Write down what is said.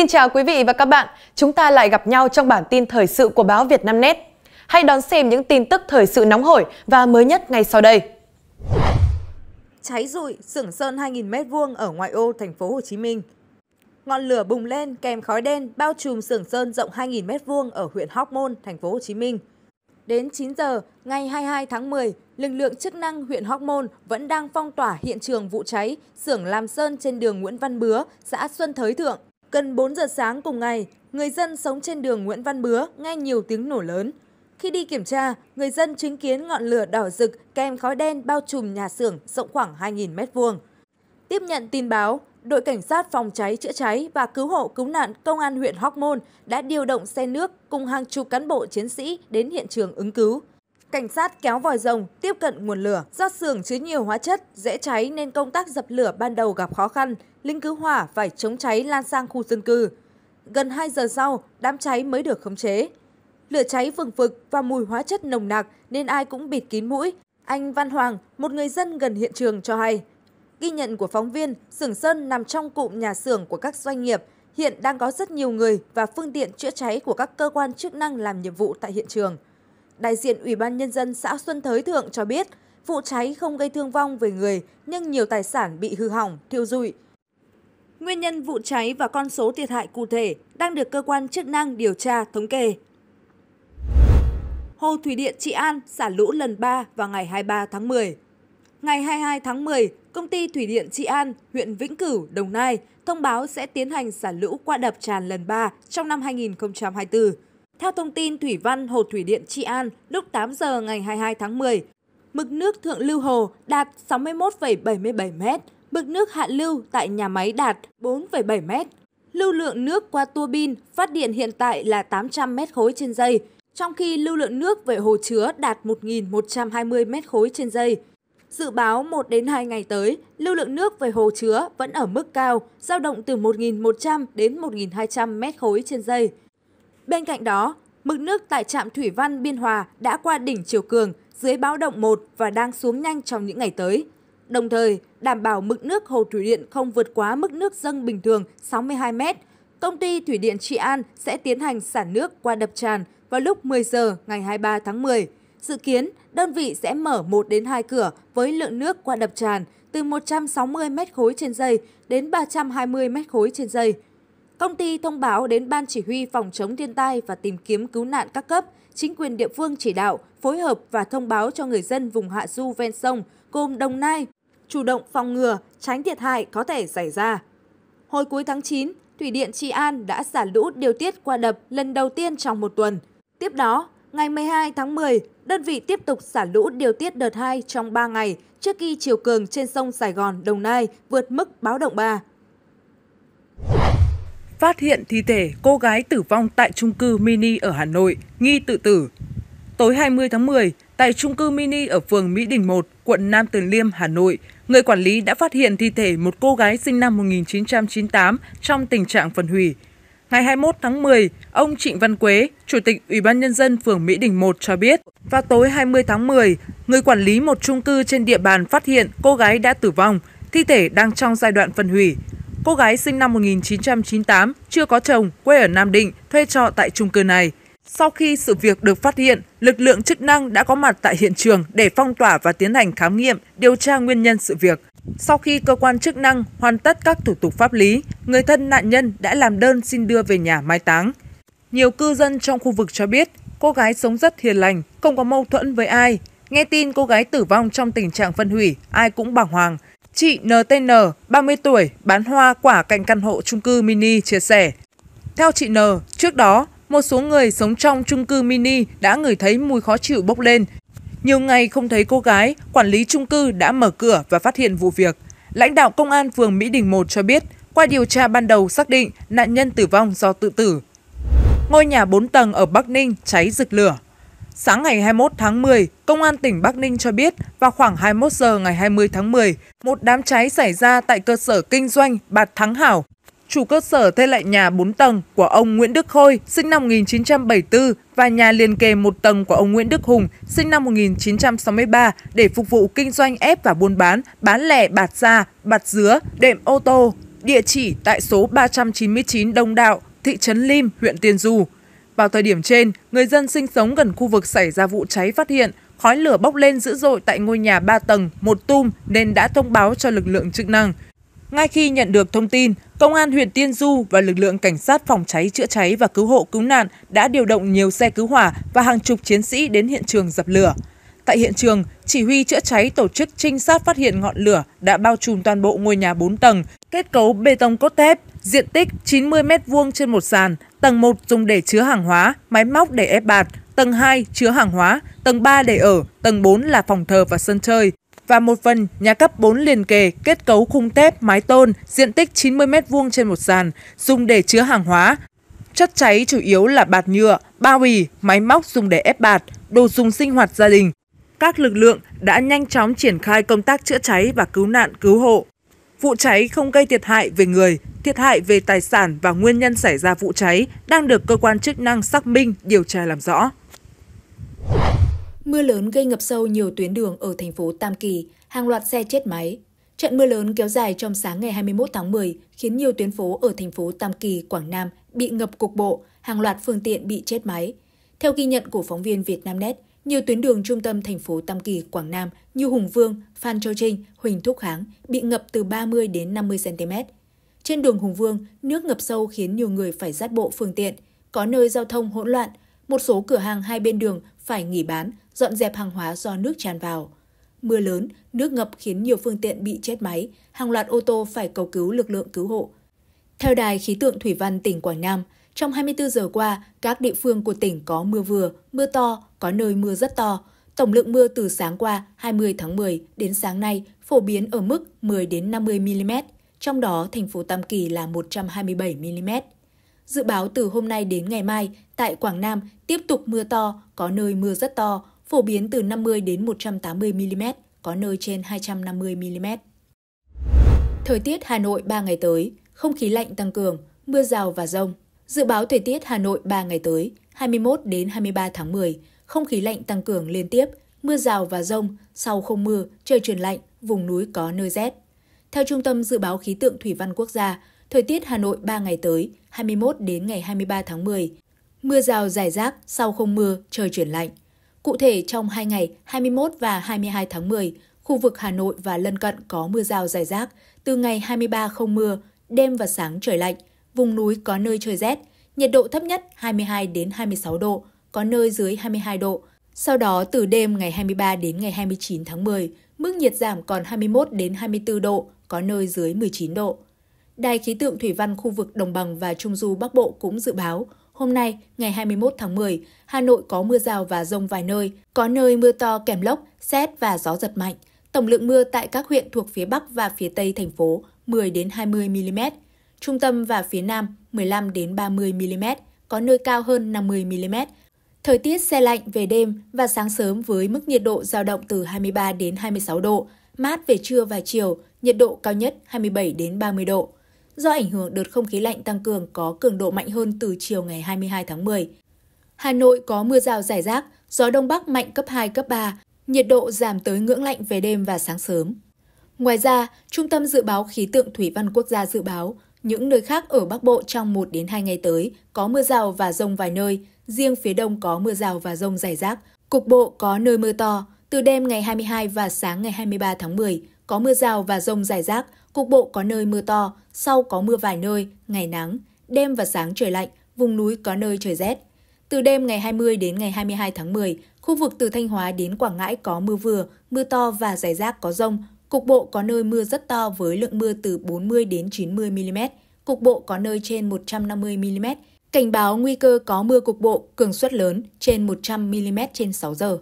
Xin chào quý vị và các bạn. Chúng ta lại gặp nhau trong bản tin thời sự của báo Việt Nam Net. Hãy đón xem những tin tức thời sự nóng hổi và mới nhất ngay sau đây. Cháy rụi xưởng sơn 2.000m2 ở ngoại ô thành phố Hồ Chí Minh. Ngọn lửa bùng lên kèm khói đen bao trùm xưởng sơn rộng 2.000m2 ở huyện Hóc Môn, thành phố Hồ Chí Minh. Đến 9 giờ ngày 22 tháng 10, lực lượng chức năng huyện Hóc Môn vẫn đang phong tỏa hiện trường vụ cháy xưởng làm sơn trên đường Nguyễn Văn Bứa, xã Xuân Thới Thượng, Gần 4 giờ sáng cùng ngày, người dân sống trên đường Nguyễn Văn Bứa nghe nhiều tiếng nổ lớn. Khi đi kiểm tra, người dân chứng kiến ngọn lửa đỏ rực kèm khói đen bao trùm nhà xưởng rộng khoảng 2.000 m2. Tiếp nhận tin báo, đội cảnh sát phòng cháy chữa cháy và cứu hộ cứu nạn công an huyện Hóc Môn đã điều động xe nước cùng hàng chục cán bộ chiến sĩ đến hiện trường ứng cứu. Cảnh sát kéo vòi rồng tiếp cận nguồn lửa. Do xưởng chứa nhiều hóa chất, dễ cháy nên công tác dập lửa ban đầu gặp khó khăn. Lính cứu hỏa phải chống cháy lan sang khu dân cư. Gần 2 giờ sau, đám cháy mới được khống chế. Lửa cháy vừng vực và mùi hóa chất nồng nặc nên ai cũng bịt kín mũi. Anh Văn Hoàng, một người dân gần hiện trường cho hay. Ghi nhận của phóng viên, xưởng sơn nằm trong cụm nhà xưởng của các doanh nghiệp. Hiện đang có rất nhiều người và phương tiện chữa cháy của các cơ quan chức năng làm nhiệm vụ tại hiện trường đại diện Ủy ban Nhân dân xã Xuân Thới Thượng cho biết, vụ cháy không gây thương vong về người nhưng nhiều tài sản bị hư hỏng, thiêu rụi. Nguyên nhân vụ cháy và con số thiệt hại cụ thể đang được cơ quan chức năng điều tra thống kê. Hồ Thủy Điện Trị An xả lũ lần 3 vào ngày 23 tháng 10. Ngày 22 tháng 10, Công ty Thủy điện Trị An, huyện Vĩnh Cửu, Đồng Nai thông báo sẽ tiến hành xả lũ qua đập tràn lần 3 trong năm 2024. Theo thông tin Thủy văn Hồ Thủy Điện Trị An lúc 8 giờ ngày 22 tháng 10, mực nước thượng lưu hồ đạt 61,77 m, mực nước hạ lưu tại nhà máy đạt 4,7 m. Lưu lượng nước qua tua bin phát điện hiện tại là 800 m khối trên giây, trong khi lưu lượng nước về hồ chứa đạt 1.120 m khối trên giây. Dự báo 1 đến 2 ngày tới, lưu lượng nước về hồ chứa vẫn ở mức cao, dao động từ 1.100 đến 1.200 m khối trên giây. Bên cạnh đó, mực nước tại trạm Thủy Văn Biên Hòa đã qua đỉnh chiều cường dưới báo động 1 và đang xuống nhanh trong những ngày tới. Đồng thời, đảm bảo mực nước hồ thủy điện không vượt quá mức nước dâng bình thường 62 m. Công ty Thủy điện Trị An sẽ tiến hành xả nước qua đập tràn vào lúc 10 giờ ngày 23 tháng 10. Dự kiến, đơn vị sẽ mở 1 đến 2 cửa với lượng nước qua đập tràn từ 160 m khối trên giây đến 320 m khối trên giây Công ty thông báo đến Ban Chỉ huy Phòng chống thiên tai và tìm kiếm cứu nạn các cấp, chính quyền địa phương chỉ đạo, phối hợp và thông báo cho người dân vùng hạ du ven sông, gồm Đồng Nai, chủ động phòng ngừa, tránh thiệt hại có thể xảy ra. Hồi cuối tháng 9, Thủy điện Tri An đã xả lũ điều tiết qua đập lần đầu tiên trong một tuần. Tiếp đó, ngày 12 tháng 10, đơn vị tiếp tục xả lũ điều tiết đợt 2 trong 3 ngày trước khi chiều cường trên sông Sài Gòn, Đồng Nai vượt mức báo động 3 phát hiện thi thể cô gái tử vong tại trung cư mini ở Hà Nội, nghi tự tử. Tối 20 tháng 10, tại trung cư mini ở phường Mỹ Đình 1, quận Nam Từ Liêm, Hà Nội, người quản lý đã phát hiện thi thể một cô gái sinh năm 1998 trong tình trạng phân hủy. Ngày 21 tháng 10, ông Trịnh Văn Quế, Chủ tịch Ủy ban Nhân dân phường Mỹ Đình 1 cho biết, vào tối 20 tháng 10, người quản lý một trung cư trên địa bàn phát hiện cô gái đã tử vong, thi thể đang trong giai đoạn phân hủy. Cô gái sinh năm 1998, chưa có chồng, quê ở Nam Định, thuê trọ tại chung cư này. Sau khi sự việc được phát hiện, lực lượng chức năng đã có mặt tại hiện trường để phong tỏa và tiến hành khám nghiệm, điều tra nguyên nhân sự việc. Sau khi cơ quan chức năng hoàn tất các thủ tục pháp lý, người thân nạn nhân đã làm đơn xin đưa về nhà mai táng. Nhiều cư dân trong khu vực cho biết cô gái sống rất hiền lành, không có mâu thuẫn với ai. Nghe tin cô gái tử vong trong tình trạng phân hủy, ai cũng bàng hoàng. Chị NTN, 30 tuổi, bán hoa quả cạnh căn hộ chung cư mini chia sẻ. Theo chị N, trước đó, một số người sống trong chung cư mini đã ngửi thấy mùi khó chịu bốc lên. Nhiều ngày không thấy cô gái, quản lý chung cư đã mở cửa và phát hiện vụ việc. Lãnh đạo công an phường Mỹ Đình 1 cho biết, qua điều tra ban đầu xác định nạn nhân tử vong do tự tử. Ngôi nhà 4 tầng ở Bắc Ninh cháy rực lửa. Sáng ngày 21 tháng 10, Công an tỉnh Bắc Ninh cho biết vào khoảng 21 giờ ngày 20 tháng 10, một đám cháy xảy ra tại cơ sở kinh doanh Bạt Thắng Hảo. Chủ cơ sở thuê lại nhà 4 tầng của ông Nguyễn Đức Khôi, sinh năm 1974 và nhà liền kề một tầng của ông Nguyễn Đức Hùng, sinh năm 1963 để phục vụ kinh doanh ép và buôn bán, bán lẻ bạt da, bạt dứa, đệm ô tô. Địa chỉ tại số 399 Đông Đạo, thị trấn Lim, huyện Tiên Du. Vào thời điểm trên, người dân sinh sống gần khu vực xảy ra vụ cháy phát hiện khói lửa bốc lên dữ dội tại ngôi nhà 3 tầng, một tum nên đã thông báo cho lực lượng chức năng. Ngay khi nhận được thông tin, Công an huyện Tiên Du và lực lượng cảnh sát phòng cháy chữa cháy và cứu hộ cứu nạn đã điều động nhiều xe cứu hỏa và hàng chục chiến sĩ đến hiện trường dập lửa. Tại hiện trường, chỉ huy chữa cháy tổ chức trinh sát phát hiện ngọn lửa đã bao trùm toàn bộ ngôi nhà 4 tầng, kết cấu bê tông cốt thép, diện tích 90 m2 trên một sàn Tầng 1 dùng để chứa hàng hóa, máy móc để ép bạt, tầng 2 chứa hàng hóa, tầng 3 để ở, tầng 4 là phòng thờ và sân chơi. Và một phần nhà cấp 4 liền kề kết cấu khung thép, mái tôn, diện tích 90m2 trên một sàn, dùng để chứa hàng hóa. Chất cháy chủ yếu là bạt nhựa, bao bì, máy móc dùng để ép bạt, đồ dùng sinh hoạt gia đình. Các lực lượng đã nhanh chóng triển khai công tác chữa cháy và cứu nạn cứu hộ. Vụ cháy không gây thiệt hại về người, thiệt hại về tài sản và nguyên nhân xảy ra vụ cháy đang được cơ quan chức năng xác minh, điều tra làm rõ. Mưa lớn gây ngập sâu nhiều tuyến đường ở thành phố Tam Kỳ, hàng loạt xe chết máy. Trận mưa lớn kéo dài trong sáng ngày 21 tháng 10 khiến nhiều tuyến phố ở thành phố Tam Kỳ, Quảng Nam bị ngập cục bộ, hàng loạt phương tiện bị chết máy. Theo ghi nhận của phóng viên Vietnamnet, nhiều tuyến đường trung tâm thành phố Tam Kỳ, Quảng Nam như Hùng Vương, Phan Châu Trinh, Huỳnh Thúc Kháng bị ngập từ 30 đến 50 cm. Trên đường Hùng Vương, nước ngập sâu khiến nhiều người phải dắt bộ phương tiện, có nơi giao thông hỗn loạn, một số cửa hàng hai bên đường phải nghỉ bán, dọn dẹp hàng hóa do nước tràn vào. Mưa lớn, nước ngập khiến nhiều phương tiện bị chết máy, hàng loạt ô tô phải cầu cứu lực lượng cứu hộ. Theo Đài Khí tượng Thủy văn tỉnh Quảng Nam, trong 24 giờ qua, các địa phương của tỉnh có mưa vừa, mưa to, có nơi mưa rất to. Tổng lượng mưa từ sáng qua 20 tháng 10 đến sáng nay phổ biến ở mức 10 đến 50 mm, trong đó thành phố Tam Kỳ là 127 mm. Dự báo từ hôm nay đến ngày mai, tại Quảng Nam tiếp tục mưa to, có nơi mưa rất to, phổ biến từ 50 đến 180 mm, có nơi trên 250 mm. Thời tiết Hà Nội 3 ngày tới, không khí lạnh tăng cường, mưa rào và rông, Dự báo thời tiết Hà Nội 3 ngày tới, 21 đến 23 tháng 10, không khí lạnh tăng cường liên tiếp, mưa rào và rông, sau không mưa, trời chuyển lạnh, vùng núi có nơi rét. Theo Trung tâm Dự báo Khí tượng Thủy văn Quốc gia, thời tiết Hà Nội 3 ngày tới, 21 đến ngày 23 tháng 10, mưa rào rải rác, sau không mưa, trời chuyển lạnh. Cụ thể, trong 2 ngày 21 và 22 tháng 10, khu vực Hà Nội và lân cận có mưa rào rải rác, từ ngày 23 không mưa, đêm và sáng trời lạnh, Vùng núi có nơi trời rét, nhiệt độ thấp nhất 22 đến 26 độ, có nơi dưới 22 độ. Sau đó từ đêm ngày 23 đến ngày 29 tháng 10, mức nhiệt giảm còn 21 đến 24 độ, có nơi dưới 19 độ. Đài khí tượng thủy văn khu vực Đồng bằng và Trung du Bắc Bộ cũng dự báo, hôm nay, ngày 21 tháng 10, Hà Nội có mưa rào và rông vài nơi, có nơi mưa to kèm lốc, xét và gió giật mạnh. Tổng lượng mưa tại các huyện thuộc phía Bắc và phía Tây thành phố 10 đến 20 mm Trung tâm và phía Nam 15 đến 30 mm, có nơi cao hơn 50 mm. Thời tiết xe lạnh về đêm và sáng sớm với mức nhiệt độ dao động từ 23 đến 26 độ, mát về trưa và chiều, nhiệt độ cao nhất 27 đến 30 độ. Do ảnh hưởng đợt không khí lạnh tăng cường có cường độ mạnh hơn từ chiều ngày 22 tháng 10. Hà Nội có mưa rào rải rác, gió đông bắc mạnh cấp 2 cấp 3, nhiệt độ giảm tới ngưỡng lạnh về đêm và sáng sớm. Ngoài ra, Trung tâm Dự báo Khí tượng Thủy văn Quốc gia dự báo những nơi khác ở Bắc Bộ trong 1 đến 2 ngày tới có mưa rào và rông vài nơi, riêng phía Đông có mưa rào và rông rải rác, cục bộ có nơi mưa to. Từ đêm ngày 22 và sáng ngày 23 tháng 10 có mưa rào và rông rải rác, cục bộ có nơi mưa to, sau có mưa vài nơi, ngày nắng, đêm và sáng trời lạnh, vùng núi có nơi trời rét. Từ đêm ngày 20 đến ngày 22 tháng 10, khu vực từ Thanh Hóa đến Quảng Ngãi có mưa vừa, mưa to và rải rác có rông, Cục bộ có nơi mưa rất to với lượng mưa từ 40 đến 90 mm, cục bộ có nơi trên 150 mm. Cảnh báo nguy cơ có mưa cục bộ cường suất lớn trên 100 mm trên 6 giờ.